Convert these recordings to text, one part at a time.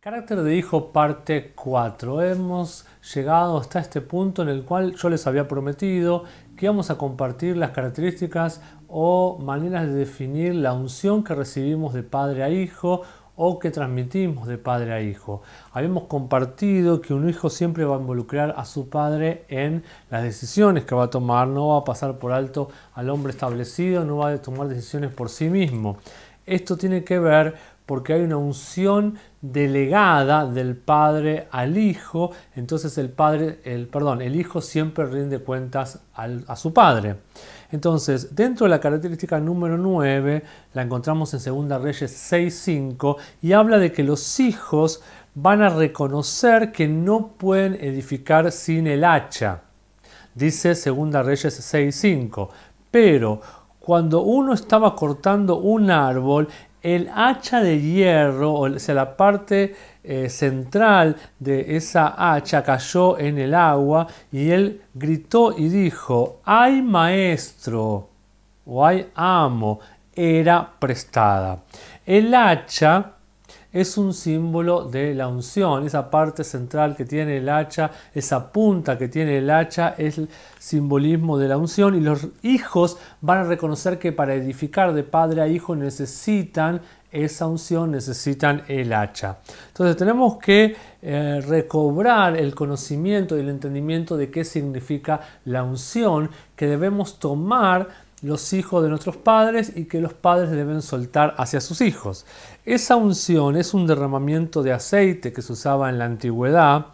Carácter de hijo parte 4. Hemos llegado hasta este punto en el cual yo les había prometido que vamos a compartir las características o maneras de definir la unción que recibimos de padre a hijo o que transmitimos de padre a hijo. Habíamos compartido que un hijo siempre va a involucrar a su padre en las decisiones que va a tomar, no va a pasar por alto al hombre establecido, no va a tomar decisiones por sí mismo. Esto tiene que ver porque hay una unción delegada del padre al hijo, entonces el padre, el perdón, el hijo siempre rinde cuentas a su padre. Entonces, dentro de la característica número 9, la encontramos en Segunda Reyes 6:5 y habla de que los hijos van a reconocer que no pueden edificar sin el hacha. Dice Segunda Reyes 6:5, pero cuando uno estaba cortando un árbol, el hacha de hierro, o sea, la parte eh, central de esa hacha cayó en el agua y él gritó y dijo, ay maestro o amo, era prestada. El hacha es un símbolo de la unción. Esa parte central que tiene el hacha, esa punta que tiene el hacha es el simbolismo de la unción y los hijos van a reconocer que para edificar de padre a hijo necesitan esa unción, necesitan el hacha. Entonces tenemos que eh, recobrar el conocimiento y el entendimiento de qué significa la unción que debemos tomar los hijos de nuestros padres y que los padres deben soltar hacia sus hijos. Esa unción es un derramamiento de aceite que se usaba en la antigüedad.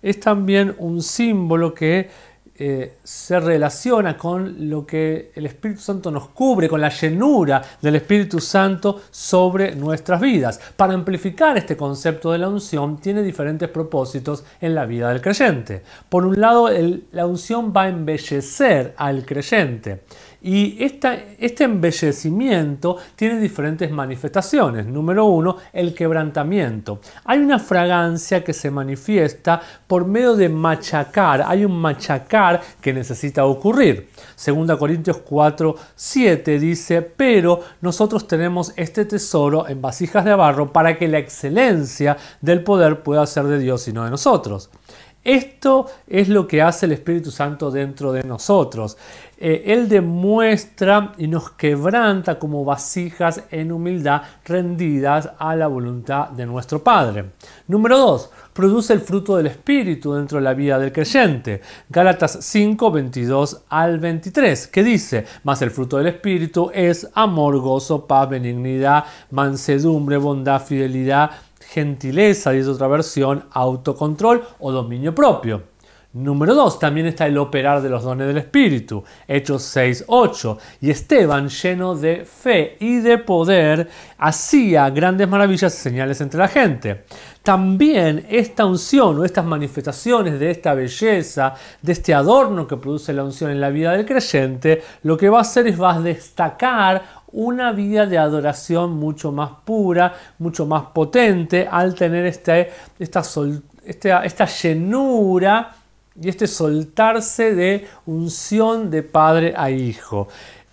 Es también un símbolo que eh, se relaciona con lo que el Espíritu Santo nos cubre, con la llenura del Espíritu Santo sobre nuestras vidas. Para amplificar este concepto de la unción tiene diferentes propósitos en la vida del creyente. Por un lado, la unción va a embellecer al creyente. Y este embellecimiento tiene diferentes manifestaciones. Número uno, el quebrantamiento. Hay una fragancia que se manifiesta por medio de machacar. Hay un machacar que necesita ocurrir. Segunda Corintios 4, 7 dice, pero nosotros tenemos este tesoro en vasijas de barro para que la excelencia del poder pueda ser de Dios y no de nosotros. Esto es lo que hace el Espíritu Santo dentro de nosotros. Eh, él demuestra y nos quebranta como vasijas en humildad rendidas a la voluntad de nuestro Padre. Número 2. Produce el fruto del Espíritu dentro de la vida del creyente. Gálatas 5, 22 al 23, que dice, mas el fruto del Espíritu es amor, gozo, paz, benignidad, mansedumbre, bondad, fidelidad, gentileza, dice otra versión, autocontrol o dominio propio. Número 2, también está el operar de los dones del Espíritu, Hechos 6, 8. Y Esteban, lleno de fe y de poder, hacía grandes maravillas y señales entre la gente. También esta unción o estas manifestaciones de esta belleza, de este adorno que produce la unción en la vida del creyente, lo que va a hacer es va a destacar una vida de adoración mucho más pura, mucho más potente, al tener este, esta, esta llenura y este soltarse de unción de padre a hijo.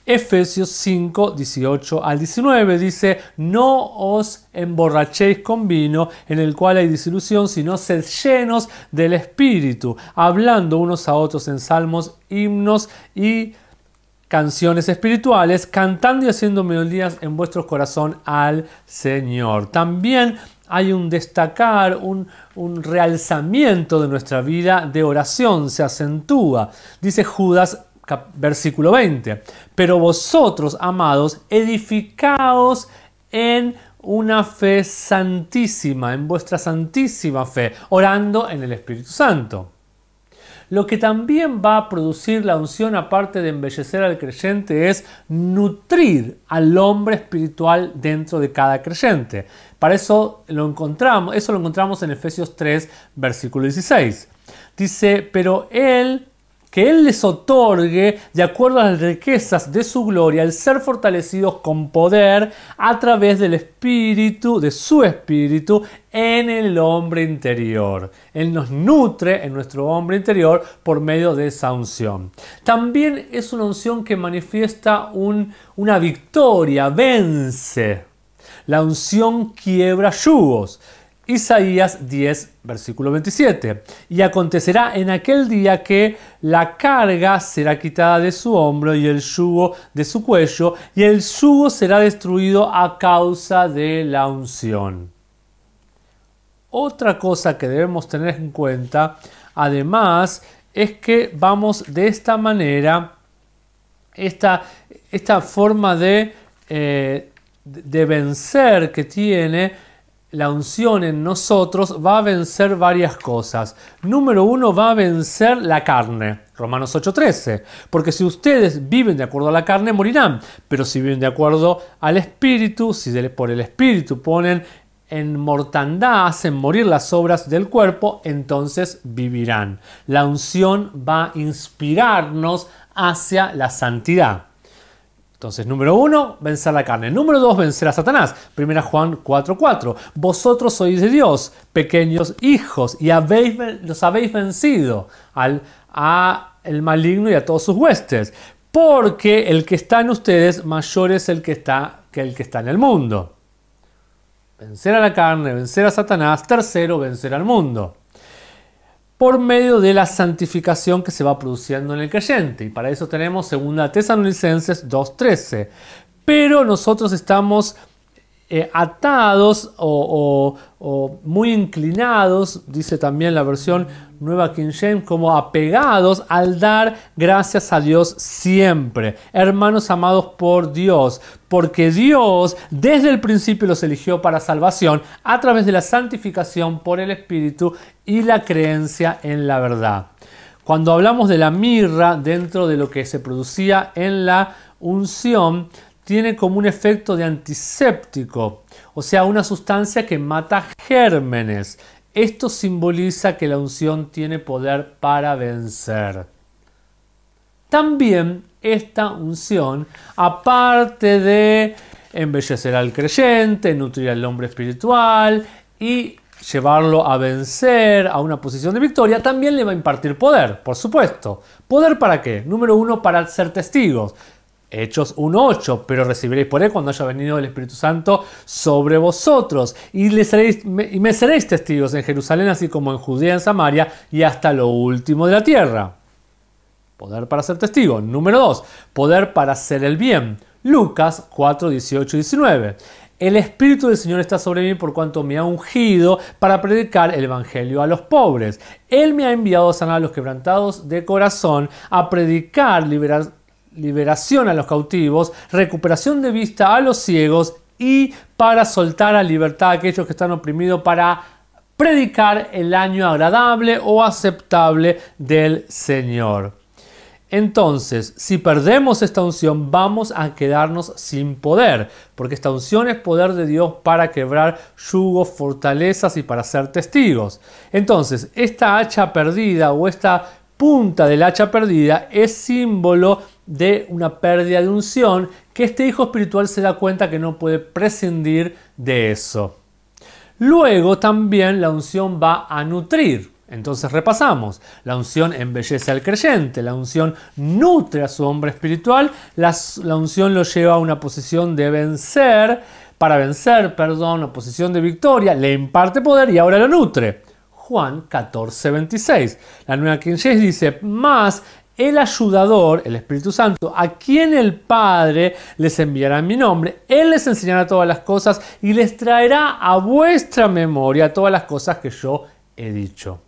Efesios 5, 18 al 19 dice, no os emborrachéis con vino en el cual hay disilusión, sino sed llenos del Espíritu, hablando unos a otros en salmos, himnos y canciones espirituales, cantando y haciendo melodías en vuestro corazón al Señor. También hay un destacar, un, realzamiento de nuestra vida de oración, se acentúa. Dice Judas, versículo 20, pero vosotros, amados, edificaos en una fe santísima, en vuestra santísima fe, orando en el Espíritu Santo. Lo que también va a producir la unción, aparte de embellecer al creyente, es nutrir al hombre espiritual dentro de cada creyente. Para eso lo encontramos, eso lo encontramos en Efesios 3, versículo 16. Dice, pero él que Él les otorgue, de acuerdo a las riquezas de su gloria, el ser fortalecidos con poder a través del Espíritu, de su Espíritu, en el hombre interior. Él nos nutre en nuestro hombre interior por medio de esa unción. También es una unción que manifiesta una victoria, vence. La unción quiebra yugos. Isaías 10, versículo 27. Y acontecerá en aquel día que la carga será quitada de su hombro y el yugo de su cuello, y el yugo será destruido a causa de la unción. Otra cosa que debemos tener en cuenta, además, es que vamos de esta manera, esta, forma de, eh, de vencer que tiene, la unción en nosotros va a vencer varias cosas. Número uno, va a vencer la carne. Romanos 8:13. Porque si ustedes viven de acuerdo a la carne, morirán. Pero si viven de acuerdo al Espíritu, si por el Espíritu ponen en mortandad, hacen morir las obras del cuerpo, entonces vivirán. La unción va a inspirarnos hacia la santidad. Entonces, número uno, vencer la carne. Número dos, vencer a Satanás. Primera Juan 4:4. Vosotros sois de Dios, pequeños hijos, y habéis, los habéis vencido al maligno y a todos sus huestes, porque el que está en ustedes mayor es el que está que el que está en el mundo. Vencer a la carne, vencer a Satanás. Tercero, vencer al mundo por medio de la santificación que se va produciendo en el creyente. Y para eso tenemos 2 Tesalonicenses 2.13. Pero nosotros estamos eh, atados o, o, muy inclinados, dice también la versión Nueva King como apegados al dar gracias a Dios siempre. Hermanos amados por Dios, porque Dios desde el principio los eligió para salvación a través de la santificación por el Espíritu y la creencia en la verdad. Cuando hablamos de la mirra dentro de lo que se producía en la unción, tiene como un efecto de antiséptico, o sea, una sustancia que mata gérmenes esto simboliza que la unción tiene poder para vencer. También esta unción, aparte de embellecer al creyente, nutrir al hombre espiritual y llevarlo a vencer a una posición de victoria, también le va a impartir poder, por supuesto. ¿Poder para qué? Número uno, para ser testigos. Hechos 1.8, pero recibiréis por él cuando haya venido el Espíritu Santo sobre vosotros y, seréis, me, y me seréis testigos en Jerusalén, así como en Judea, en Samaria y hasta lo último de la tierra. Poder para ser testigo. Número 2. Poder para hacer el bien. Lucas 4, 18 y 19. El Espíritu del Señor está sobre mí por cuanto me ha ungido para predicar el Evangelio a los pobres. Él me ha enviado a sanar a los quebrantados de corazón, a predicar liberar liberación a los cautivos, recuperación de vista a los ciegos y para soltar a libertad a aquellos que están oprimidos para predicar el año agradable o aceptable del Señor. Entonces, si perdemos esta unción, vamos a quedarnos sin poder, porque esta unción es poder de Dios para quebrar yugos, fortalezas y para ser testigos. Entonces, esta hacha perdida o esta punta del hacha perdida es símbolo de una pérdida de unción, que este hijo espiritual se da cuenta que no puede prescindir de eso. Luego también la unción va a nutrir. Entonces repasamos, la unción embellece al creyente, la unción nutre a su hombre espiritual, la, unción lo lleva a una posición de vencer, para vencer, perdón, una posición de victoria, le imparte poder y ahora lo nutre. Juan 14, 26. La nueva King dice, más el ayudador, el Espíritu Santo, a quien el Padre les enviará en mi nombre, Él les enseñará todas las cosas y les traerá a vuestra memoria todas las cosas que yo he dicho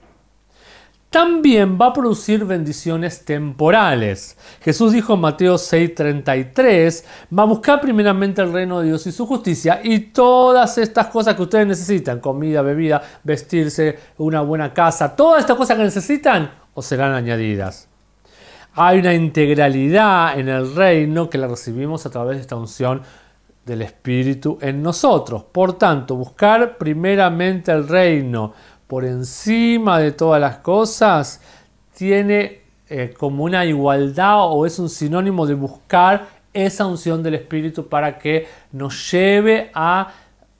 también va a producir bendiciones temporales. Jesús dijo en Mateo 6:33, va a buscar primeramente el reino de Dios y su justicia y todas estas cosas que ustedes necesitan, comida, bebida, vestirse, una buena casa, todas estas cosas que necesitan os serán añadidas. Hay una integralidad en el reino que la recibimos a través de esta unción del Espíritu en nosotros. Por tanto, buscar primeramente el reino, por encima de todas las cosas, tiene eh, como una igualdad o es un sinónimo de buscar esa unción del Espíritu para que nos lleve a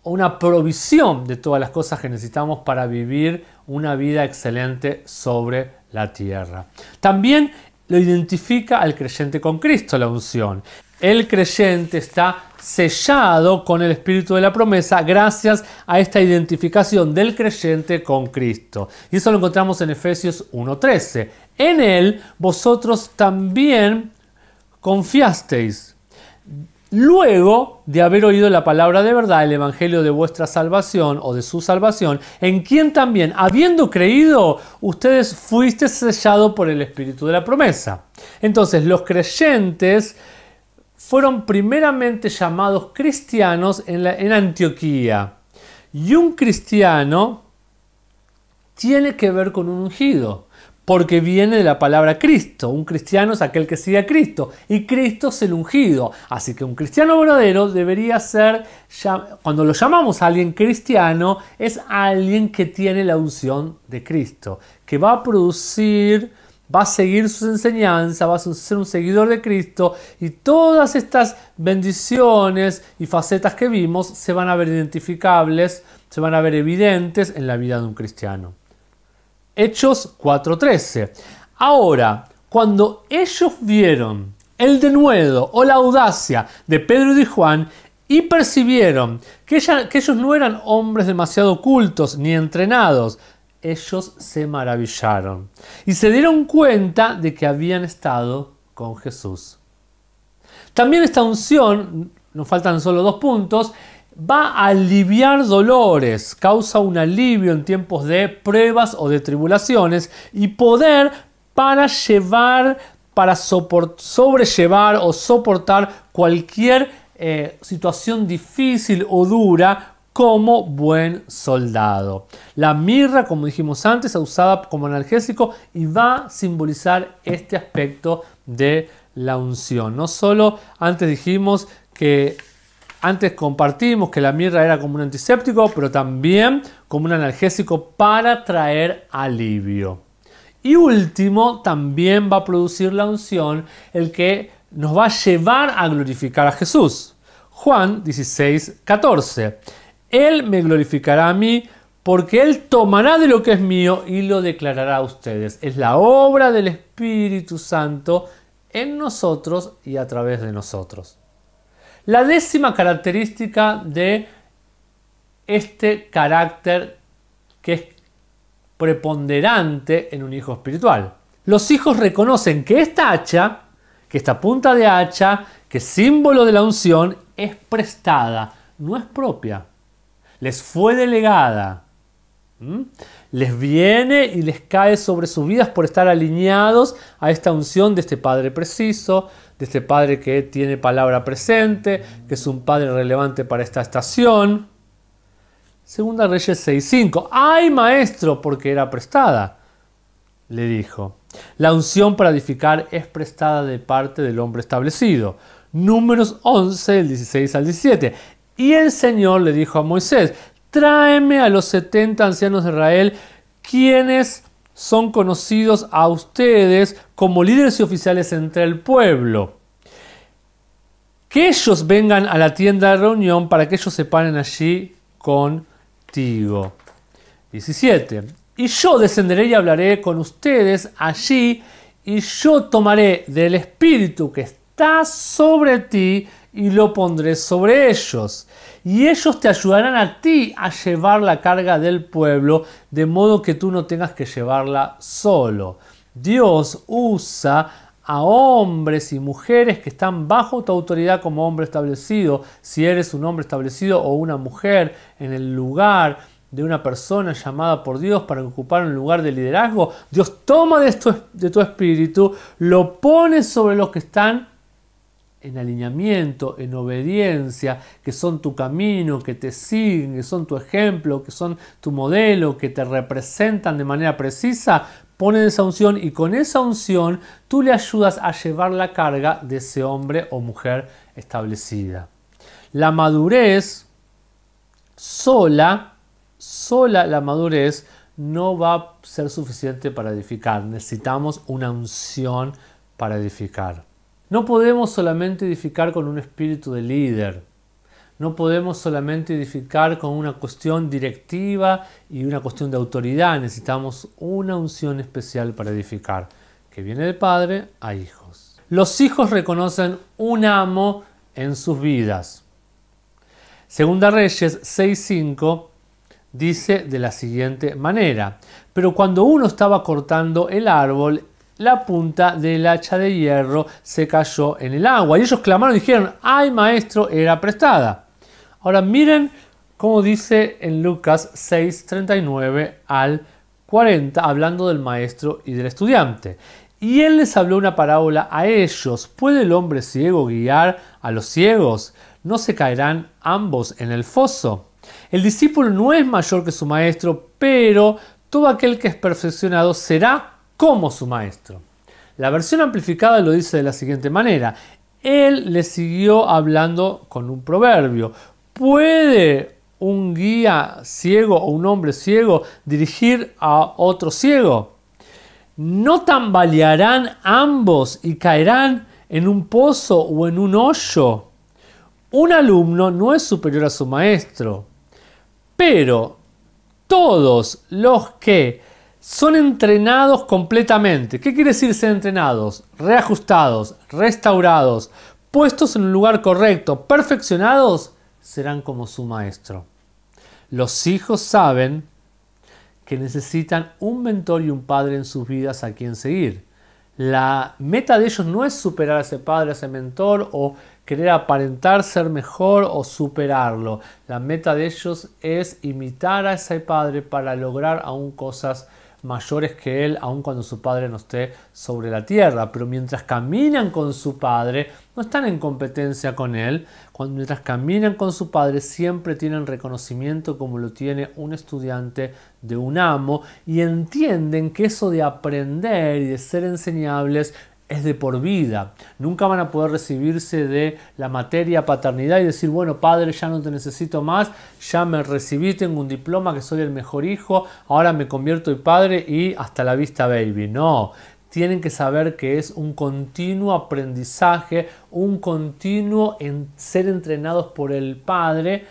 una provisión de todas las cosas que necesitamos para vivir una vida excelente sobre la tierra. También lo identifica al creyente con Cristo, la unción el creyente está sellado con el espíritu de la promesa gracias a esta identificación del creyente con Cristo. Y eso lo encontramos en Efesios 1.13. En él vosotros también confiasteis. Luego de haber oído la palabra de verdad, el Evangelio de vuestra salvación o de su salvación, en quien también, habiendo creído, ustedes fuiste sellado por el Espíritu de la promesa. Entonces los creyentes fueron primeramente llamados cristianos en, la, en Antioquía. Y un cristiano tiene que ver con un ungido, porque viene de la palabra Cristo. Un cristiano es aquel que sigue a Cristo y Cristo es el ungido. Así que un cristiano verdadero debería ser, cuando lo llamamos a alguien cristiano, es alguien que tiene la unción de Cristo, que va a producir va a seguir sus enseñanzas, va a ser un seguidor de Cristo y todas estas bendiciones y facetas que vimos se van a ver identificables, se van a ver evidentes en la vida de un cristiano. Hechos 4:13. Ahora, cuando ellos vieron el denuedo o la audacia de Pedro y de Juan, y percibieron que, que ellos no eran hombres demasiado ocultos ni entrenados, ellos se maravillaron y se dieron cuenta de que habían estado con Jesús. También esta unción, nos faltan solo dos puntos, va a aliviar dolores, causa un alivio en tiempos de pruebas o de tribulaciones y poder para llevar, para sobrellevar o soportar cualquier eh, situación difícil o dura como buen soldado. La mirra, como dijimos antes, es usada como analgésico y va a simbolizar este aspecto de la unción. No solo antes dijimos que antes compartimos que la mirra era como un antiséptico, pero también como un analgésico para traer alivio. Y último, también va a producir la unción el que nos va a llevar a glorificar a Jesús. Juan 16, él me glorificará a mí, porque Él tomará de lo que es mío y lo declarará a ustedes. Es la obra del Espíritu Santo en nosotros y a través de nosotros. La décima característica de este carácter que es preponderante en un hijo espiritual. Los hijos reconocen que esta hacha, que esta punta de hacha, que es símbolo de la unción, es prestada, no es propia les fue delegada, les viene y les cae sobre sus vidas por estar alineados a esta unción de este Padre preciso, de este Padre que tiene palabra presente, que es un Padre relevante para esta estación. Segunda Reyes 6.5. ¡Ay, maestro! Porque era prestada, le dijo. La unción para edificar es prestada de parte del hombre establecido. Números 11, del 16 al 17. Y el Señor le dijo a Moisés, tráeme a los 70 ancianos de Israel, quienes son conocidos a ustedes como líderes y oficiales entre el pueblo. Que ellos vengan a la tienda de reunión para que ellos se paren allí contigo. 17. Y yo descenderé y hablaré con ustedes allí, y yo tomaré del espíritu que está está sobre ti y lo pondré sobre ellos. Y ellos te ayudarán a ti a llevar la carga del pueblo, de modo que tú no tengas que llevarla solo. Dios usa a hombres y mujeres que están bajo tu autoridad como hombre establecido, si eres un hombre establecido o una mujer en el lugar de una persona llamada por Dios para ocupar un lugar de liderazgo, Dios toma de, esto, de tu espíritu, lo pone sobre los que están en alineamiento, en obediencia, que son tu camino, que te siguen, que son tu ejemplo, que son tu modelo, que te representan de manera precisa, ponen esa unción y con esa unción tú le ayudas a llevar la carga de ese hombre o mujer establecida. La madurez sola, sola la madurez no va a ser suficiente para edificar. Necesitamos una unción para edificar. No podemos solamente edificar con un espíritu de líder. No podemos solamente edificar con una cuestión directiva y una cuestión de autoridad. Necesitamos una unción especial para edificar, que viene de padre a hijos. Los hijos reconocen un amo en sus vidas. Segunda Reyes 6.5 dice de la siguiente manera, pero cuando uno estaba cortando el árbol, la punta del hacha de hierro se cayó en el agua. Y ellos clamaron y dijeron, ay maestro, era prestada. Ahora miren cómo dice en Lucas 6:39 al 40, hablando del maestro y del estudiante. Y él les habló una parábola a ellos. ¿Puede el hombre ciego guiar a los ciegos? ¿No se caerán ambos en el foso? El discípulo no es mayor que su maestro, pero todo aquel que es perfeccionado será como su maestro. La versión amplificada lo dice de la siguiente manera. Él le siguió hablando con un proverbio. ¿Puede un guía ciego o un hombre ciego dirigir a otro ciego? ¿No tambalearán ambos y caerán en un pozo o en un hoyo? Un alumno no es superior a su maestro, pero todos los que son entrenados completamente. ¿Qué quiere decir ser entrenados? Reajustados, restaurados, puestos en un lugar correcto, perfeccionados, serán como su maestro. Los hijos saben que necesitan un mentor y un padre en sus vidas a quien seguir. La meta de ellos no es superar a ese padre, a ese mentor o querer aparentar ser mejor o superarlo. La meta de ellos es imitar a ese padre para lograr aún cosas mayores que él, aun cuando su padre no esté sobre la tierra. Pero mientras caminan con su padre, no están en competencia con él. Cuando, mientras caminan con su padre, siempre tienen reconocimiento como lo tiene un estudiante de un amo y entienden que eso de aprender y de ser enseñables es de por vida. Nunca van a poder recibirse de la materia paternidad y decir, bueno, padre, ya no te necesito más, ya me recibí, tengo un diploma, que soy el mejor hijo, ahora me convierto en padre y hasta la vista, baby. No, tienen que saber que es un continuo aprendizaje, un continuo en ser entrenados por el padre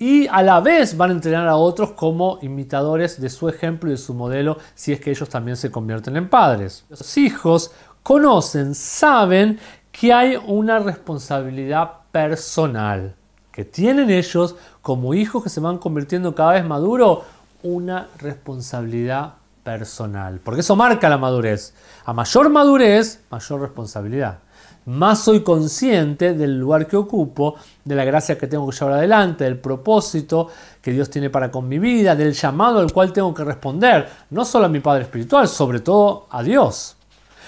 y a la vez van a entrenar a otros como imitadores de su ejemplo y de su modelo si es que ellos también se convierten en padres. Los hijos conocen, saben que hay una responsabilidad personal que tienen ellos como hijos que se van convirtiendo cada vez maduro, una responsabilidad personal. Porque eso marca la madurez. A mayor madurez, mayor responsabilidad. Más soy consciente del lugar que ocupo, de la gracia que tengo que llevar adelante, del propósito que Dios tiene para con mi vida, del llamado al cual tengo que responder, no solo a mi Padre Espiritual, sobre todo a Dios.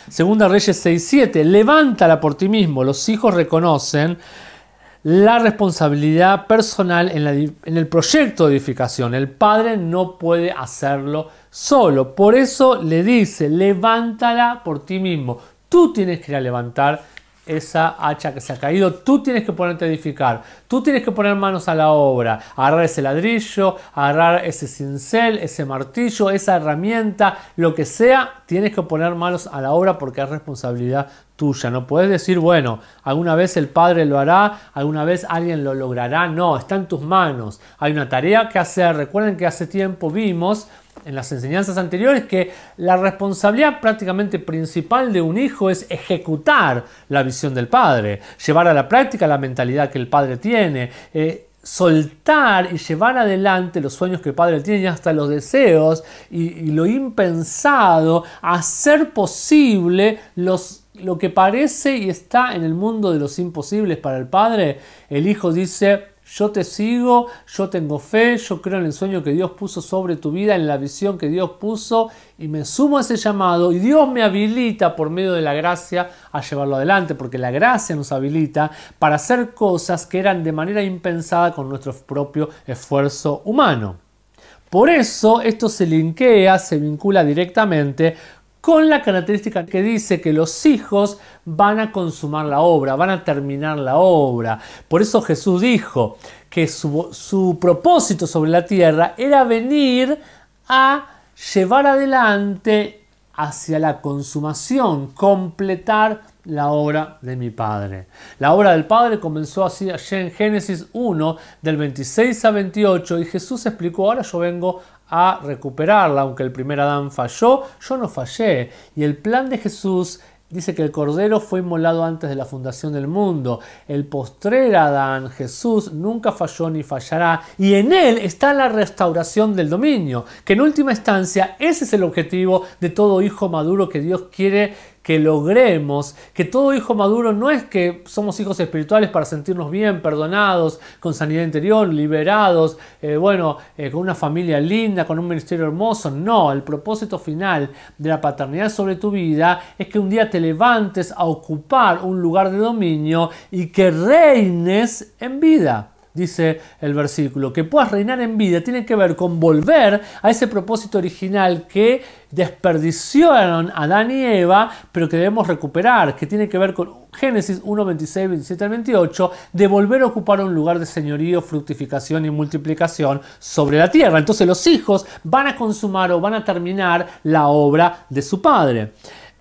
Segunda Reyes 6.7, levántala por ti mismo. Los hijos reconocen la responsabilidad personal en, el proyecto de edificación. El padre no puede hacerlo solo. Por eso le dice, levántala por ti mismo. Tú tienes que ir a levantar esa hacha que se ha caído. Tú tienes que ponerte a edificar, tú tienes que poner manos a la obra, agarrar ese ladrillo, agarrar ese cincel, ese martillo, esa herramienta, lo que sea, tienes que poner manos a la obra porque es responsabilidad tuya. No puedes decir, bueno, alguna vez el Padre lo hará, alguna vez alguien lo logrará. No, está en tus manos. Hay una tarea que hacer. Recuerden que hace tiempo vimos en las enseñanzas anteriores que la responsabilidad prácticamente principal de un hijo es ejecutar la visión del padre, llevar a la práctica la mentalidad que el padre tiene, eh, soltar y llevar adelante los sueños que el padre tiene y hasta los deseos y, lo impensado, hacer posible lo que parece y está en el mundo de los imposibles para el padre. El hijo dice, yo te sigo, yo tengo fe, yo creo en el sueño que Dios puso sobre tu vida, en la visión que Dios puso y me sumo a ese llamado y Dios me habilita por medio de la gracia a llevarlo adelante, porque la gracia nos habilita para hacer cosas que eran de manera impensada con nuestro propio esfuerzo humano. Por eso esto se linkea, se vincula directamente con la característica que dice que los hijos van a consumar la obra, van a terminar la obra. Por eso Jesús dijo que su, propósito sobre la tierra era venir a llevar adelante hacia la consumación, completar la obra de mi Padre. La obra del Padre comenzó así allá en Génesis 1, del 26 a 28, y Jesús explicó, ahora yo vengo a recuperarla, aunque el primer Adán falló, yo no fallé. Y el plan de Jesús dice que el Cordero fue inmolado antes de la fundación del mundo. El postrer Adán, Jesús, nunca falló ni fallará. Y en él está la restauración del dominio, que en última instancia ese es el objetivo de todo hijo maduro que Dios quiere que logremos que todo hijo maduro no es que somos hijos espirituales para sentirnos bien, perdonados, con sanidad interior, liberados, eh, bueno, eh, con una familia linda, con un ministerio hermoso. No, el propósito final de la paternidad sobre tu vida es que un día te levantes a ocupar un lugar de dominio y que reines en vida dice el versículo, que puedas reinar en vida, tiene que ver con volver a ese propósito original que desperdiciaron Adán y Eva, pero que debemos recuperar, que tiene que ver con Génesis 1, 26, 27 al 28, de volver a ocupar un lugar de señorío, fructificación y multiplicación sobre la tierra. Entonces los hijos van a consumar o van a terminar la obra de su padre.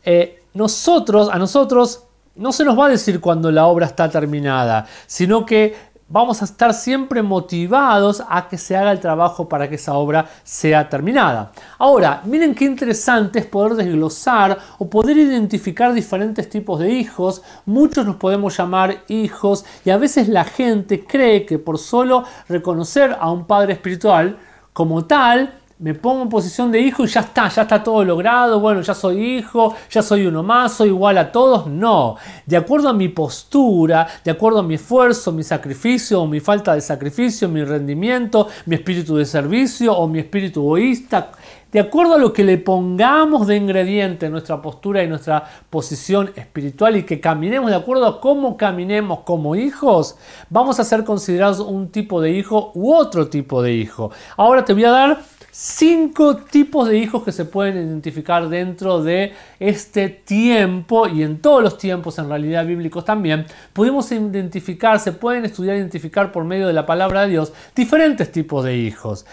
Eh, nosotros, a nosotros, no se nos va a decir cuando la obra está terminada, sino que vamos a estar siempre motivados a que se haga el trabajo para que esa obra sea terminada. Ahora, miren qué interesante es poder desglosar o poder identificar diferentes tipos de hijos. Muchos nos podemos llamar hijos y a veces la gente cree que por solo reconocer a un padre espiritual como tal, me pongo en posición de hijo y ya está, ya está todo logrado, bueno, ya soy hijo, ya soy uno más, soy igual a todos. No, de acuerdo a mi postura, de acuerdo a mi esfuerzo, mi sacrificio o mi falta de sacrificio, mi rendimiento, mi espíritu de servicio o mi espíritu egoísta, de acuerdo a lo que le pongamos de ingrediente en nuestra postura y nuestra posición espiritual y que caminemos de acuerdo a cómo caminemos como hijos, vamos a ser considerados un tipo de hijo u otro tipo de hijo. Ahora te voy a dar cinco tipos de hijos que se pueden identificar dentro de este tiempo y en todos los tiempos en realidad bíblicos también. Pudimos identificar, se pueden estudiar, identificar por medio de la palabra de Dios diferentes tipos de hijos.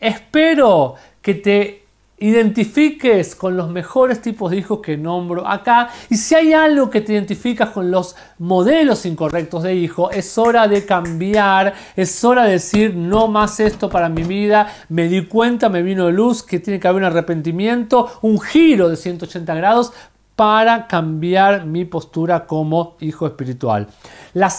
Espero que te identifiques con los mejores tipos de hijos que nombro acá y si hay algo que te identificas con los modelos incorrectos de hijo, es hora de cambiar, es hora de decir no más esto para mi vida, me di cuenta, me vino de luz, que tiene que haber un arrepentimiento, un giro de 180 grados para cambiar mi postura como hijo espiritual. La,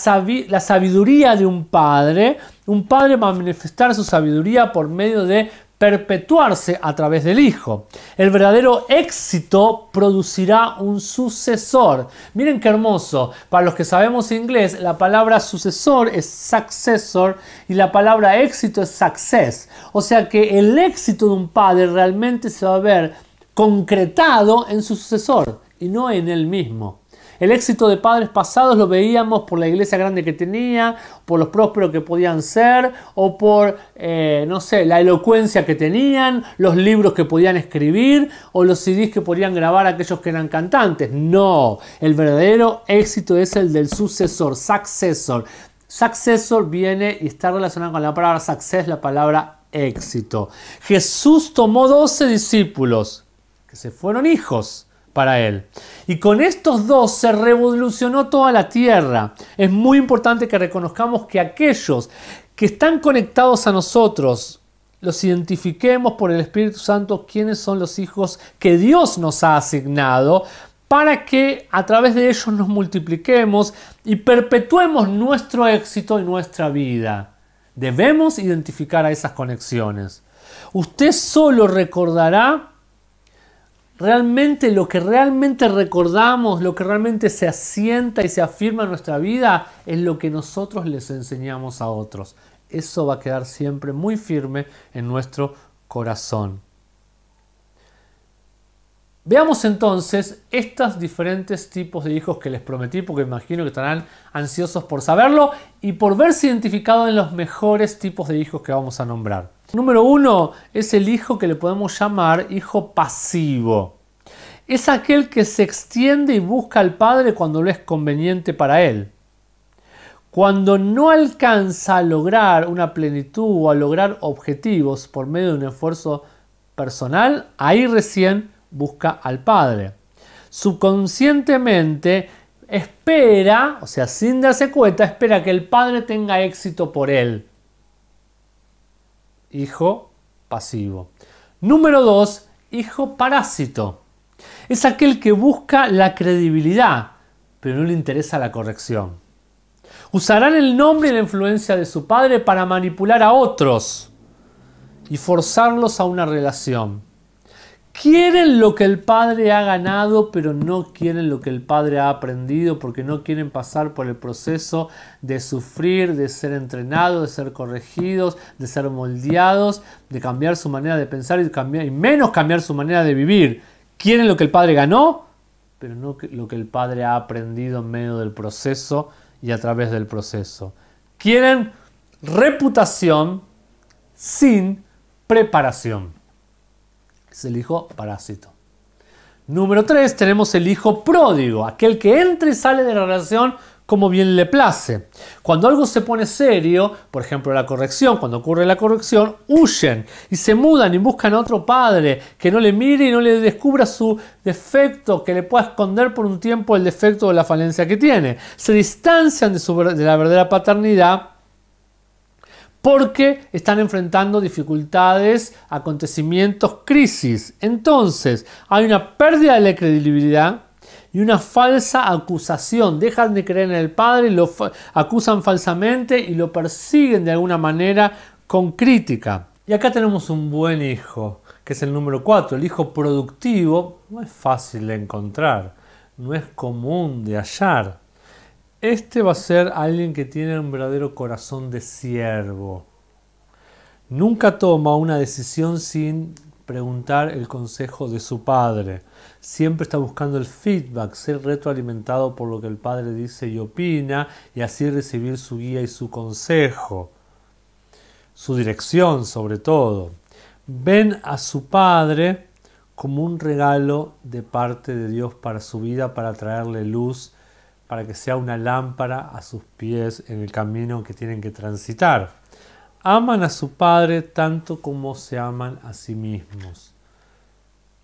la sabiduría de un padre, un padre va a manifestar su sabiduría por medio de perpetuarse a través del hijo. El verdadero éxito producirá un sucesor. Miren qué hermoso. Para los que sabemos inglés, la palabra sucesor es successor y la palabra éxito es success. O sea que el éxito de un padre realmente se va a ver concretado en su sucesor y no en él mismo. El éxito de padres pasados lo veíamos por la iglesia grande que tenía, por los prósperos que podían ser, o por, eh, no sé, la elocuencia que tenían, los libros que podían escribir, o los CDs que podían grabar aquellos que eran cantantes. No, el verdadero éxito es el del sucesor, successor. Successor viene y está relacionado con la palabra success, la palabra éxito. Jesús tomó 12 discípulos que se fueron hijos para él. Y con estos dos se revolucionó toda la tierra. Es muy importante que reconozcamos que aquellos que están conectados a nosotros, los identifiquemos por el Espíritu Santo quienes son los hijos que Dios nos ha asignado para que a través de ellos nos multipliquemos y perpetuemos nuestro éxito y nuestra vida. Debemos identificar a esas conexiones. Usted solo recordará realmente lo que realmente recordamos, lo que realmente se asienta y se afirma en nuestra vida, es lo que nosotros les enseñamos a otros. Eso va a quedar siempre muy firme en nuestro corazón. Veamos entonces estos diferentes tipos de hijos que les prometí, porque imagino que estarán ansiosos por saberlo y por verse identificado en los mejores tipos de hijos que vamos a nombrar. Número uno es el hijo que le podemos llamar hijo pasivo. Es aquel que se extiende y busca al padre cuando lo es conveniente para él. Cuando no alcanza a lograr una plenitud o a lograr objetivos por medio de un esfuerzo personal, ahí recién busca al padre. Subconscientemente espera, o sea, sin darse cuenta, espera que el padre tenga éxito por él hijo pasivo. Número 2, hijo parásito. Es aquel que busca la credibilidad, pero no le interesa la corrección. Usarán el nombre y la influencia de su padre para manipular a otros y forzarlos a una relación quieren lo que el padre ha ganado, pero no quieren lo que el padre ha aprendido, porque no quieren pasar por el proceso de sufrir, de ser entrenados, de ser corregidos, de ser moldeados, de cambiar su manera de pensar y, cambiar, y menos cambiar su manera de vivir. Quieren lo que el padre ganó, pero no lo que el padre ha aprendido en medio del proceso y a través del proceso. Quieren reputación sin preparación. Es el hijo parásito. Número 3, tenemos el hijo pródigo, aquel que entra y sale de la relación como bien le place. Cuando algo se pone serio, por ejemplo la corrección, cuando ocurre la corrección, huyen y se mudan y buscan a otro padre que no le mire y no le descubra su defecto, que le pueda esconder por un tiempo el defecto de la falencia que tiene. Se distancian de, de la verdadera paternidad porque están enfrentando dificultades, acontecimientos, crisis. Entonces, hay una pérdida de la credibilidad y una falsa acusación. Dejan de creer en el Padre, lo acusan falsamente y lo persiguen de alguna manera con crítica. Y acá tenemos un buen hijo, que es el número 4, el hijo productivo. No es fácil de encontrar, no es común de hallar. Este va a ser alguien que tiene un verdadero corazón de siervo. Nunca toma una decisión sin preguntar el consejo de su padre. Siempre está buscando el feedback, ser retroalimentado por lo que el padre dice y opina y así recibir su guía y su consejo. Su dirección sobre todo. Ven a su padre como un regalo de parte de Dios para su vida, para traerle luz para que sea una lámpara a sus pies en el camino que tienen que transitar. Aman a su Padre tanto como se aman a sí mismos.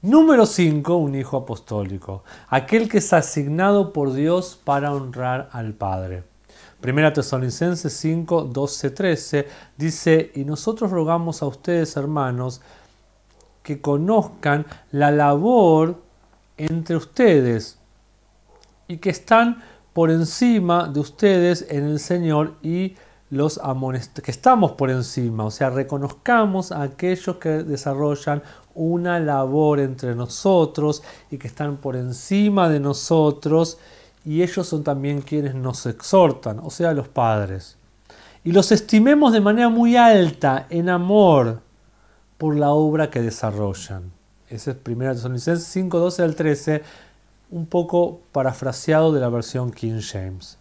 Número 5. Un hijo apostólico. Aquel que es asignado por Dios para honrar al Padre. Primera Tesalonicenses 5, 12, 13 dice, y nosotros rogamos a ustedes, hermanos, que conozcan la labor entre ustedes y que están por encima de ustedes en el Señor y los que estamos por encima, o sea, reconozcamos a aquellos que desarrollan una labor entre nosotros y que están por encima de nosotros y ellos son también quienes nos exhortan, o sea, los padres. Y los estimemos de manera muy alta en amor por la obra que desarrollan. Ese es 1 Tesalonicenses 5, 12 al 13 un poco parafraseado de la versión King James.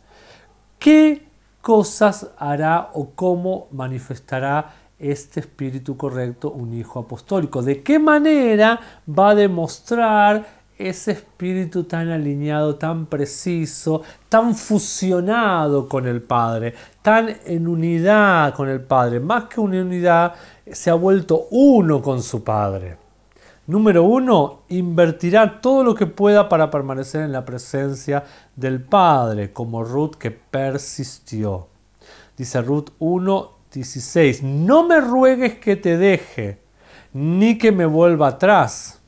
¿Qué cosas hará o cómo manifestará este espíritu correcto un hijo apostólico? ¿De qué manera va a demostrar ese espíritu tan alineado, tan preciso, tan fusionado con el Padre, tan en unidad con el Padre? Más que una unidad, se ha vuelto uno con su Padre. Número uno, invertirá todo lo que pueda para permanecer en la presencia del Padre, como Ruth que persistió. Dice Ruth 1.16. no me ruegues que te deje, ni que me vuelva atrás.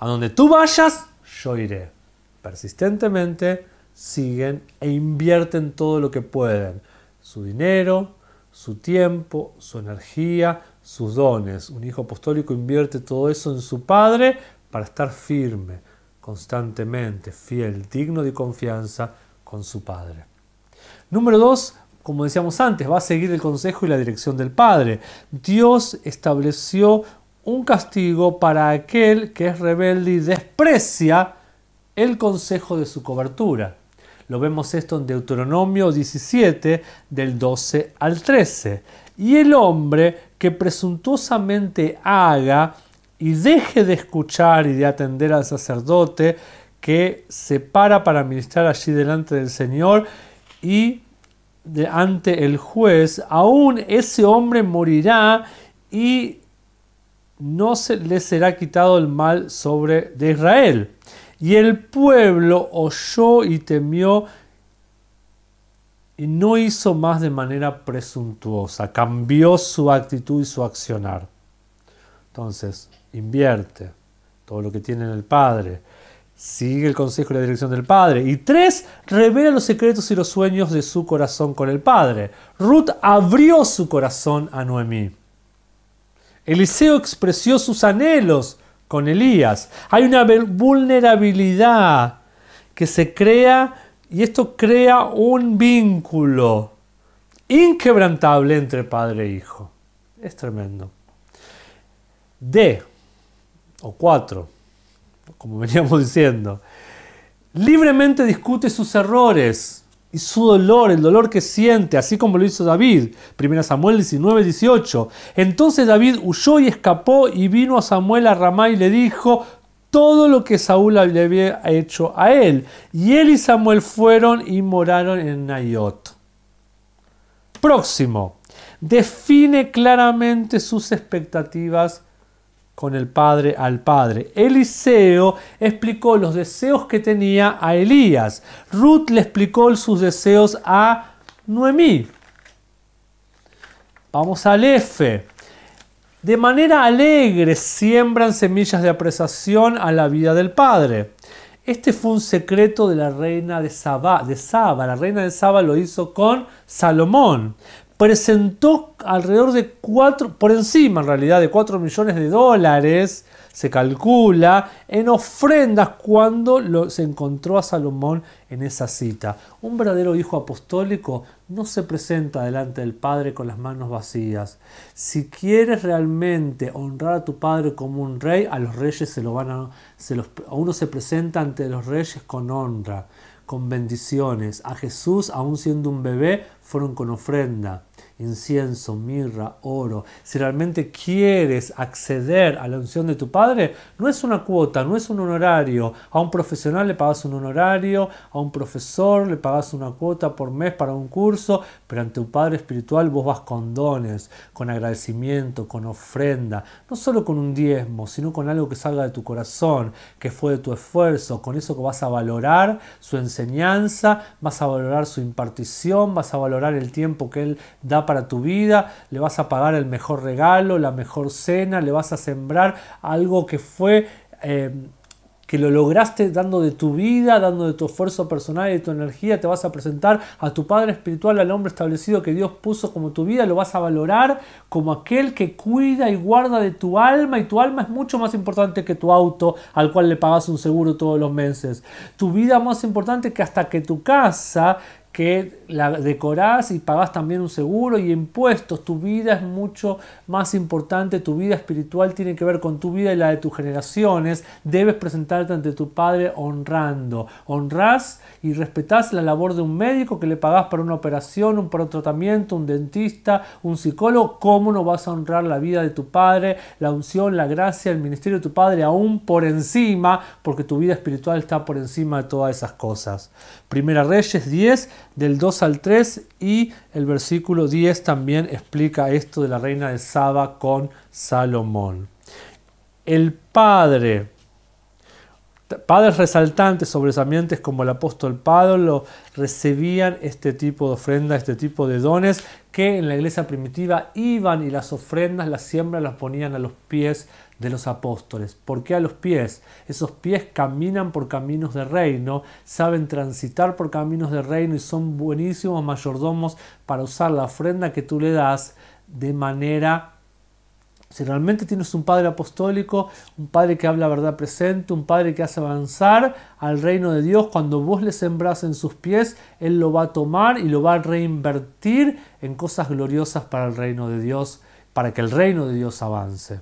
A donde tú vayas, yo iré. Persistentemente siguen e invierten todo lo que pueden, su dinero, su tiempo, su energía, sus dones. Un hijo apostólico invierte todo eso en su padre para estar firme, constantemente, fiel, digno de confianza con su padre. Número dos, como decíamos antes, va a seguir el consejo y la dirección del padre. Dios estableció un castigo para aquel que es rebelde y desprecia el consejo de su cobertura. Lo vemos esto en Deuteronomio 17 del 12 al 13. Y el hombre que presuntuosamente haga y deje de escuchar y de atender al sacerdote que se para para ministrar allí delante del Señor y de ante el juez, aún ese hombre morirá y no se le será quitado el mal sobre de Israel. Y el pueblo oyó y temió y no hizo más de manera presuntuosa, cambió su actitud y su accionar. Entonces, invierte todo lo que tiene en el Padre, sigue el consejo y la dirección del Padre. Y tres, revela los secretos y los sueños de su corazón con el Padre. Ruth abrió su corazón a Noemí. Eliseo expresó sus anhelos con Elías. Hay una vulnerabilidad que se crea y esto crea un vínculo inquebrantable entre padre e hijo. Es tremendo. D, o cuatro, como veníamos diciendo, libremente discute sus errores y su dolor, el dolor que siente, así como lo hizo David, 1 Samuel 19, 18. Entonces David huyó y escapó y vino a Samuel a Ramá y le dijo, todo lo que Saúl le había hecho a él. Y él y Samuel fueron y moraron en Nayot. Próximo, define claramente sus expectativas con el padre al padre. Eliseo explicó los deseos que tenía a Elías. Ruth le explicó sus deseos a Noemí. Vamos al F. De manera alegre siembran semillas de apreciación a la vida del Padre. Este fue un secreto de la reina de Saba, de La reina de Saba lo hizo con Salomón. Presentó alrededor de cuatro, por encima en realidad de 4 millones de dólares se calcula en ofrendas cuando se encontró a Salomón en esa cita. Un verdadero hijo apostólico no se presenta delante del Padre con las manos vacías. Si quieres realmente honrar a tu Padre como un rey, a los reyes se lo van a, a uno se presenta ante los reyes con honra, con bendiciones. A Jesús, aún siendo un bebé, fueron con ofrenda incienso, mirra, oro. Si realmente quieres acceder a la unción de tu Padre, no es una cuota, no es un honorario. A un profesional le pagas un honorario, a un profesor le pagas una cuota por mes para un curso, pero ante tu Padre espiritual vos vas con dones, con agradecimiento, con ofrenda, no solo con un diezmo, sino con algo que salga de tu corazón, que fue de tu esfuerzo, con eso que vas a valorar su enseñanza, vas a valorar su impartición, vas a valorar el tiempo que Él da para tu vida, le vas a pagar el mejor regalo, la mejor cena, le vas a sembrar algo que fue... Eh, que lo lograste dando de tu vida, dando de tu esfuerzo personal y de tu energía, te vas a presentar a tu Padre Espiritual, al hombre establecido que Dios puso como tu vida, lo vas a valorar como aquel que cuida y guarda de tu alma y tu alma es mucho más importante que tu auto al cual le pagas un seguro todos los meses. Tu vida más importante que hasta que tu casa que la decorás y pagás también un seguro y impuestos. Tu vida es mucho más importante, tu vida espiritual tiene que ver con tu vida y la de tus generaciones. Debes presentarte ante tu padre honrando. Honrás y respetás la labor de un médico que le pagás para una operación, un, para un tratamiento, un dentista, un psicólogo. ¿Cómo no vas a honrar la vida de tu padre, la unción, la gracia, el ministerio de tu padre aún por encima? Porque tu vida espiritual está por encima de todas esas cosas. Primera Reyes 10 del 2 al 3 y el versículo 10 también explica esto de la reina de Saba con Salomón. El padre, padres resaltantes, sobresalientes como el apóstol Pablo, recibían este tipo de ofrendas, este tipo de dones que en la iglesia primitiva iban y las ofrendas, las siembras las ponían a los pies de los apóstoles, porque a los pies, esos pies caminan por caminos de reino, saben transitar por caminos de reino y son buenísimos mayordomos para usar la ofrenda que tú le das de manera si realmente tienes un padre apostólico, un padre que habla verdad presente, un padre que hace avanzar al reino de Dios, cuando vos le sembras en sus pies, Él lo va a tomar y lo va a reinvertir en cosas gloriosas para el reino de Dios, para que el reino de Dios avance.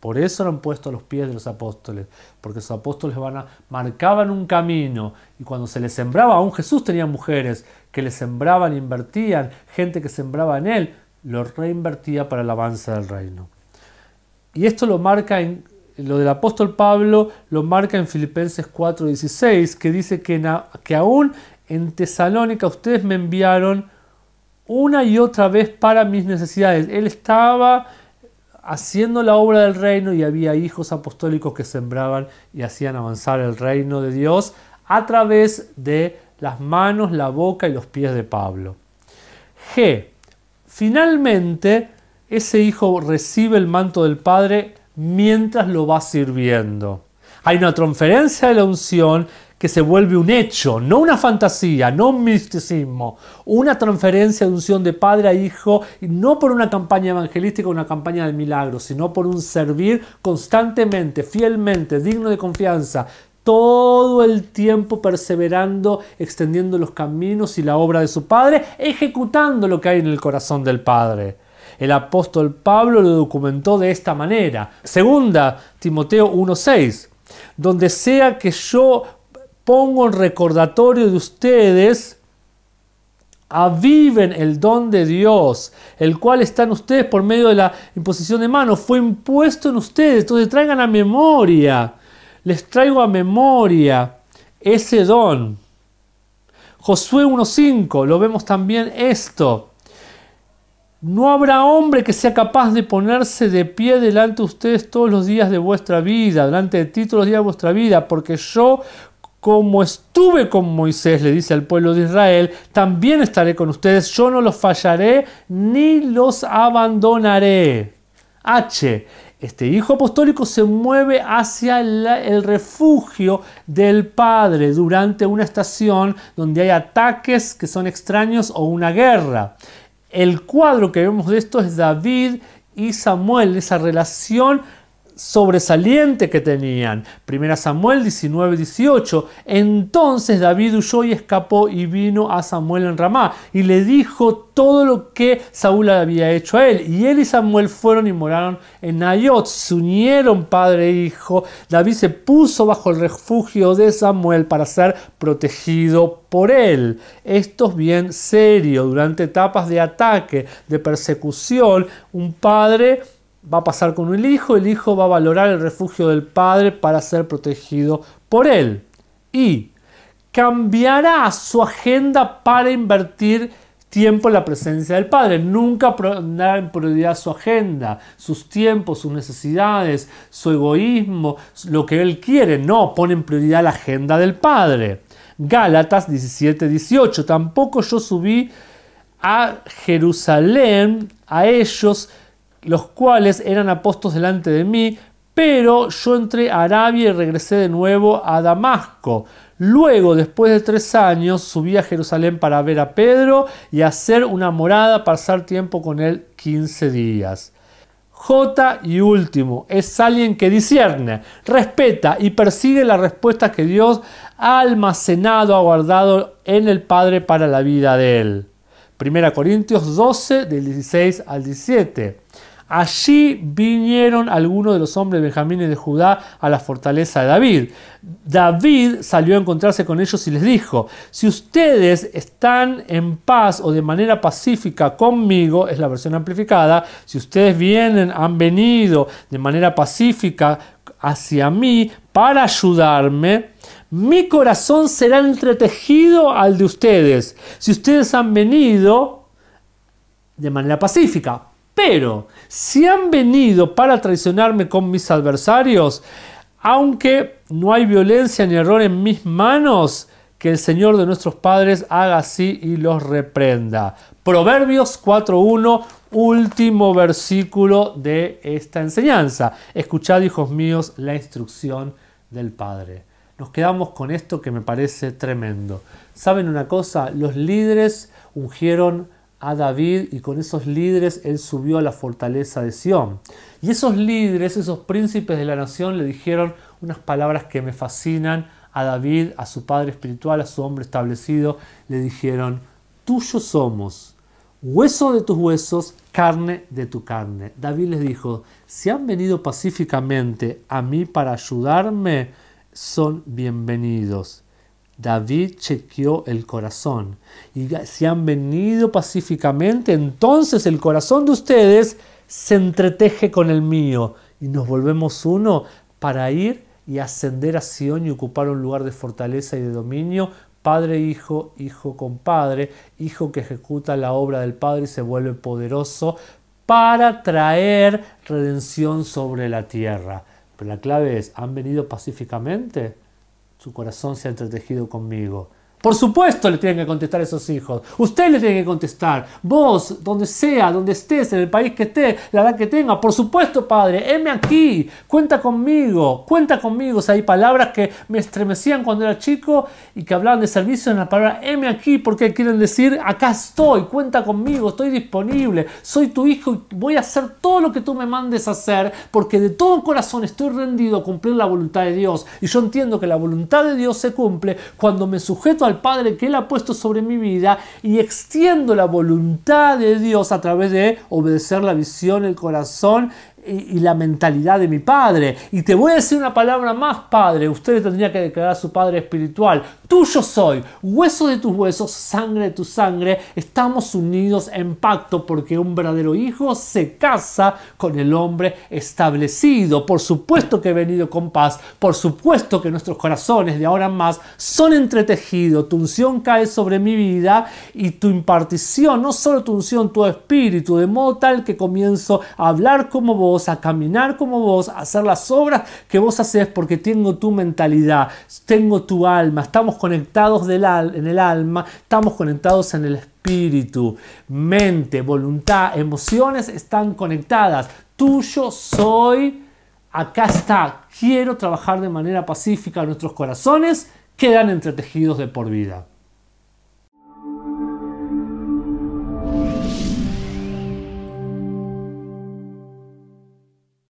Por eso eran puestos los pies de los apóstoles, porque esos apóstoles van marcaban un camino y cuando se les sembraba, aún Jesús tenía mujeres que le sembraban, invertían, gente que sembraba en él, lo reinvertía para el avance del reino. Y esto lo marca en lo del apóstol Pablo, lo marca en Filipenses 4:16, que dice que, que aún en Tesalónica ustedes me enviaron una y otra vez para mis necesidades. Él estaba haciendo la obra del reino y había hijos apostólicos que sembraban y hacían avanzar el reino de Dios a través de las manos, la boca y los pies de Pablo. G. Finalmente, ese hijo recibe el manto del Padre mientras lo va sirviendo. Hay una transferencia de la unción que se vuelve un hecho, no una fantasía, no un misticismo, una transferencia de unción de padre a hijo, y no por una campaña evangelística o una campaña de milagros, sino por un servir constantemente, fielmente, digno de confianza, todo el tiempo perseverando, extendiendo los caminos y la obra de su padre, ejecutando lo que hay en el corazón del padre. El apóstol Pablo lo documentó de esta manera. Segunda, Timoteo 1.6. Donde sea que yo pongo en recordatorio de ustedes, aviven el don de Dios, el cual está en ustedes por medio de la imposición de manos, fue impuesto en ustedes, entonces traigan a memoria, les traigo a memoria ese don. Josué 1.5, lo vemos también esto. No habrá hombre que sea capaz de ponerse de pie delante de ustedes todos los días de vuestra vida, delante de ti todos los días de vuestra vida, porque yo como estuve con Moisés, le dice al pueblo de Israel, también estaré con ustedes, yo no los fallaré ni los abandonaré. H. Este hijo apostólico se mueve hacia el, refugio del padre durante una estación donde hay ataques que son extraños o una guerra. El cuadro que vemos de esto es David y Samuel, esa relación sobresaliente que tenían. Primera Samuel 19, 18. Entonces David huyó y escapó y vino a Samuel en Ramá y le dijo todo lo que Saúl había hecho a él. Y él y Samuel fueron y moraron en Nayot, se unieron padre e hijo. David se puso bajo el refugio de Samuel para ser protegido por él. Esto es bien serio. Durante etapas de ataque, de persecución, un padre va a pasar con el hijo, el hijo va a valorar el refugio del padre para ser protegido por él. Y cambiará su agenda para invertir tiempo en la presencia del padre. Nunca dará en prioridad su agenda, sus tiempos, sus necesidades, su egoísmo, lo que él quiere. No, pone en prioridad la agenda del padre. Gálatas 17, 18. Tampoco yo subí a Jerusalén a ellos los cuales eran apostos delante de mí, pero yo entré a Arabia y regresé de nuevo a Damasco. Luego, después de tres años, subí a Jerusalén para ver a Pedro y hacer una morada, pasar tiempo con él 15 días. J y último, es alguien que discierne, respeta y persigue las respuestas que Dios ha almacenado, ha guardado en el Padre para la vida de él. 1 Corintios 12, del 16 al 17. Allí vinieron algunos de los hombres benjamines de Judá a la fortaleza de David. David salió a encontrarse con ellos y les dijo, si ustedes están en paz o de manera pacífica conmigo, es la versión amplificada, si ustedes vienen, han venido de manera pacífica hacia mí para ayudarme, mi corazón será entretejido al de ustedes. Si ustedes han venido de manera pacífica pero si han venido para traicionarme con mis adversarios, aunque no hay violencia ni error en mis manos, que el Señor de nuestros padres haga así y los reprenda. Proverbios 4.1, último versículo de esta enseñanza. Escuchad, hijos míos, la instrucción del Padre. Nos quedamos con esto que me parece tremendo. ¿Saben una cosa? Los líderes ungieron a David y con esos líderes él subió a la fortaleza de Sión. Y esos líderes, esos príncipes de la nación le dijeron unas palabras que me fascinan a David, a su padre espiritual, a su hombre establecido, le dijeron, tuyos somos, hueso de tus huesos, carne de tu carne. David les dijo, si han venido pacíficamente a mí para ayudarme, son bienvenidos. David chequeó el corazón. Y si han venido pacíficamente, entonces el corazón de ustedes se entreteje con el mío. Y nos volvemos uno para ir y ascender a Sion y ocupar un lugar de fortaleza y de dominio. Padre, hijo, hijo con padre, hijo que ejecuta la obra del Padre y se vuelve poderoso para traer redención sobre la tierra. Pero la clave es, ¿han venido pacíficamente? su corazón se ha entretejido conmigo. Por supuesto le tienen que contestar esos hijos. Usted le tiene que contestar. Vos, donde sea, donde estés, en el país que esté, la edad que tenga. Por supuesto, padre, heme aquí. Cuenta conmigo. Cuenta conmigo. O hay palabras que me estremecían cuando era chico y que hablaban de servicio en la palabra heme aquí porque quieren decir, acá estoy, cuenta conmigo, estoy disponible. Soy tu hijo y voy a hacer todo lo que tú me mandes hacer porque de todo corazón estoy rendido a cumplir la voluntad de Dios. Y yo entiendo que la voluntad de Dios se cumple cuando me sujeto a Padre que Él ha puesto sobre mi vida y extiendo la voluntad de Dios a través de obedecer la visión, el corazón y, la mentalidad de mi padre. Y te voy a decir una palabra más, padre. Usted tendría que declarar su padre espiritual. Tuyo soy, hueso de tus huesos, sangre de tu sangre. Estamos unidos en pacto porque un verdadero hijo se casa con el hombre establecido. Por supuesto que he venido con paz. Por supuesto que nuestros corazones de ahora en más son entretejidos. Tu unción cae sobre mi vida y tu impartición, no solo tu unción, tu espíritu, de modo tal que comienzo a hablar como vos a caminar como vos, a hacer las obras que vos haces porque tengo tu mentalidad, tengo tu alma, estamos conectados en el alma, estamos conectados en el espíritu, mente, voluntad, emociones están conectadas. Tuyo soy, acá está, quiero trabajar de manera pacífica, nuestros corazones quedan entretejidos de por vida.